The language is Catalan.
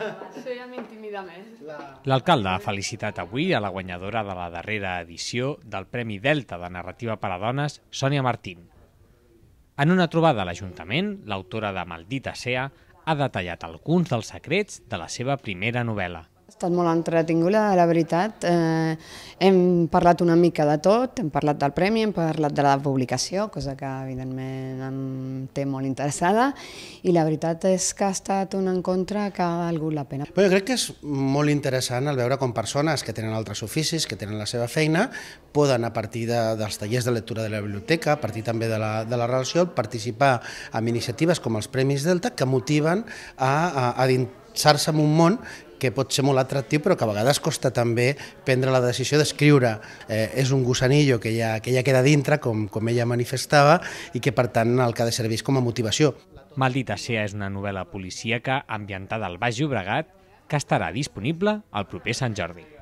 Això ja m'intimida més. L'alcalde ha felicitat avui a la guanyadora de la darrera edició del Premi Delta de Narrativa per a Dones, Sònia Martín. En una trobada a l'Ajuntament, l'autora de Maldita Sea ha detallat alguns dels secrets de la seva primera novel·la estat molt entretinguda, la veritat. Eh, hem parlat una mica de tot, hem parlat del premi, hem parlat de la publicació, cosa que evidentment em té molt interessada, i la veritat és que ha estat un encontre que ha valgut la pena. Però jo crec que és molt interessant el veure com persones que tenen altres oficis, que tenen la seva feina, poden, a partir de, dels tallers de lectura de la biblioteca, a partir també de la, de la relació, participar en iniciatives com els Premis Delta que motiven a, a, a se en un món que pot ser molt atractiu però que a vegades costa també prendre la decisió d'escriure. Eh, és un gusanillo que ja, que ja queda dintre, com, com ella manifestava, i que per tant el que ha de servir com a motivació. Maldita sea és una novel·la policíaca ambientada al Baix Llobregat que estarà disponible el proper Sant Jordi.